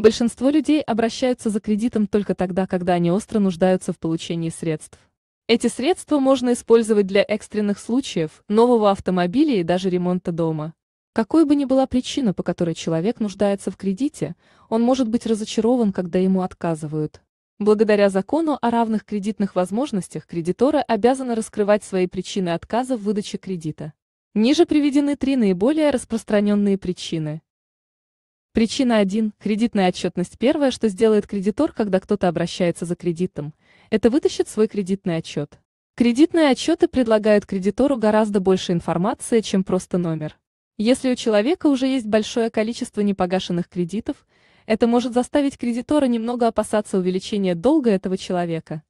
Большинство людей обращаются за кредитом только тогда, когда они остро нуждаются в получении средств. Эти средства можно использовать для экстренных случаев, нового автомобиля и даже ремонта дома. Какой бы ни была причина, по которой человек нуждается в кредите, он может быть разочарован, когда ему отказывают. Благодаря закону о равных кредитных возможностях кредиторы обязаны раскрывать свои причины отказа в выдаче кредита. Ниже приведены три наиболее распространенные причины. Причина 1. Кредитная отчетность. Первое, что сделает кредитор, когда кто-то обращается за кредитом, это вытащит свой кредитный отчет. Кредитные отчеты предлагают кредитору гораздо больше информации, чем просто номер. Если у человека уже есть большое количество непогашенных кредитов, это может заставить кредитора немного опасаться увеличения долга этого человека.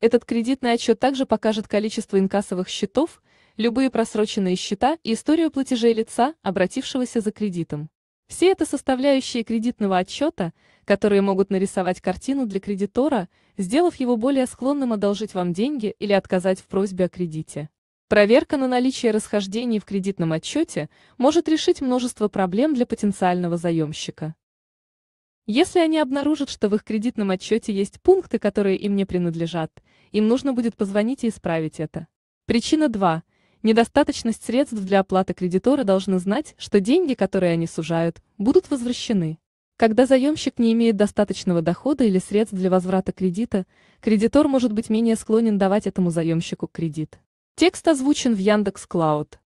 Этот кредитный отчет также покажет количество инкассовых счетов, любые просроченные счета и историю платежей лица, обратившегося за кредитом. Все это составляющие кредитного отчета, которые могут нарисовать картину для кредитора, сделав его более склонным одолжить вам деньги или отказать в просьбе о кредите. Проверка на наличие расхождений в кредитном отчете может решить множество проблем для потенциального заемщика. Если они обнаружат, что в их кредитном отчете есть пункты, которые им не принадлежат, им нужно будет позвонить и исправить это. Причина 2 недостаточность средств для оплаты кредитора должны знать, что деньги, которые они сужают, будут возвращены. Когда заемщик не имеет достаточного дохода или средств для возврата кредита, кредитор может быть менее склонен давать этому заемщику кредит. Текст озвучен в Яндекс Клауд.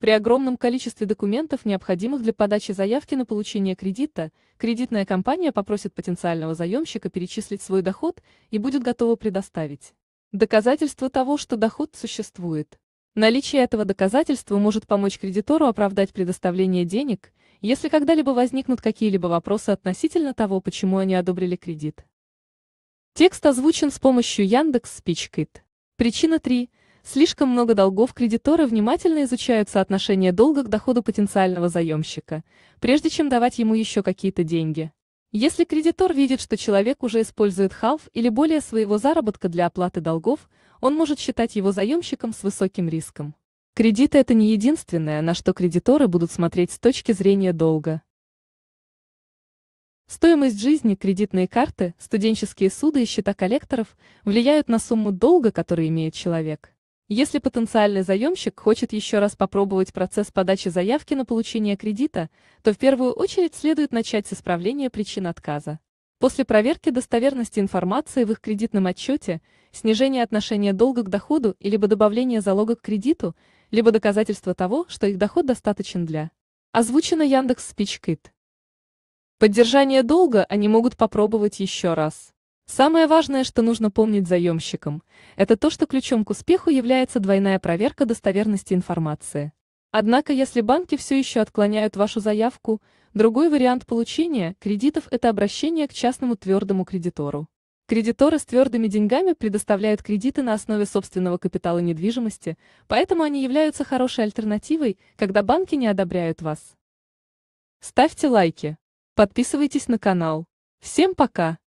При огромном количестве документов, необходимых для подачи заявки на получение кредита, кредитная компания попросит потенциального заемщика перечислить свой доход и будет готова предоставить доказательство того, что доход существует. Наличие этого доказательства может помочь кредитору оправдать предоставление денег, если когда-либо возникнут какие-либо вопросы относительно того, почему они одобрили кредит. Текст озвучен с помощью Яндекс Спичкит. Причина 3. Слишком много долгов кредиторы внимательно изучают соотношение долга к доходу потенциального заемщика, прежде чем давать ему еще какие-то деньги. Если кредитор видит, что человек уже использует халф или более своего заработка для оплаты долгов, он может считать его заемщиком с высоким риском. Кредиты – это не единственное, на что кредиторы будут смотреть с точки зрения долга. Стоимость жизни, кредитные карты, студенческие суды и счета коллекторов влияют на сумму долга, который имеет человек. Если потенциальный заемщик хочет еще раз попробовать процесс подачи заявки на получение кредита, то в первую очередь следует начать с исправления причин отказа. После проверки достоверности информации в их кредитном отчете, снижения отношения долга к доходу и либо добавления залога к кредиту, либо доказательства того, что их доход достаточен для. Озвучено Яндекс Спичкит. Поддержание долга они могут попробовать еще раз. Самое важное, что нужно помнить заемщикам, это то, что ключом к успеху является двойная проверка достоверности информации. Однако, если банки все еще отклоняют вашу заявку, другой вариант получения кредитов – это обращение к частному твердому кредитору. Кредиторы с твердыми деньгами предоставляют кредиты на основе собственного капитала недвижимости, поэтому они являются хорошей альтернативой, когда банки не одобряют вас. Ставьте лайки. Подписывайтесь на канал. Всем пока!